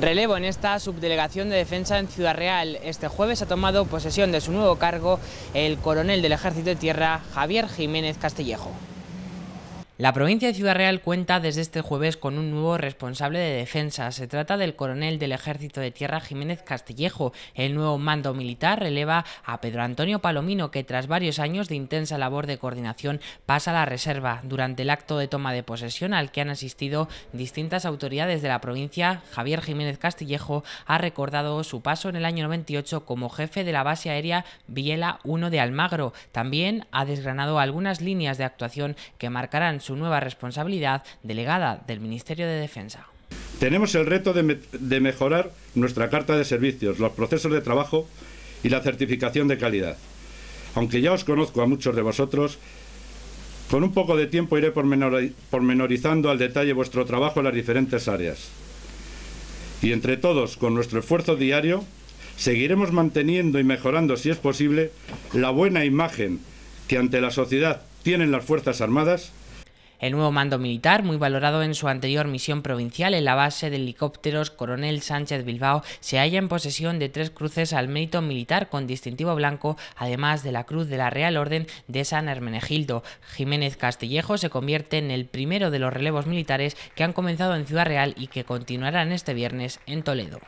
Relevo en esta subdelegación de defensa en Ciudad Real. Este jueves ha tomado posesión de su nuevo cargo el coronel del Ejército de Tierra, Javier Jiménez Castillejo. La provincia de Ciudad Real cuenta desde este jueves con un nuevo responsable de defensa. Se trata del coronel del Ejército de Tierra Jiménez Castillejo. El nuevo mando militar releva a Pedro Antonio Palomino, que tras varios años de intensa labor de coordinación pasa a la reserva. Durante el acto de toma de posesión al que han asistido distintas autoridades de la provincia, Javier Jiménez Castillejo ha recordado su paso en el año 98 como jefe de la base aérea Viela 1 de Almagro. También ha desgranado algunas líneas de actuación que marcarán su nueva responsabilidad delegada del Ministerio de Defensa. Tenemos el reto de, de mejorar nuestra carta de servicios, los procesos de trabajo y la certificación de calidad. Aunque ya os conozco a muchos de vosotros, con un poco de tiempo iré pormenorizando al detalle vuestro trabajo en las diferentes áreas. Y entre todos, con nuestro esfuerzo diario, seguiremos manteniendo y mejorando, si es posible, la buena imagen que ante la sociedad tienen las Fuerzas Armadas el nuevo mando militar, muy valorado en su anterior misión provincial en la base de helicópteros Coronel Sánchez Bilbao, se halla en posesión de tres cruces al mérito militar con distintivo blanco, además de la cruz de la Real Orden de San Hermenegildo. Jiménez Castillejo se convierte en el primero de los relevos militares que han comenzado en Ciudad Real y que continuarán este viernes en Toledo.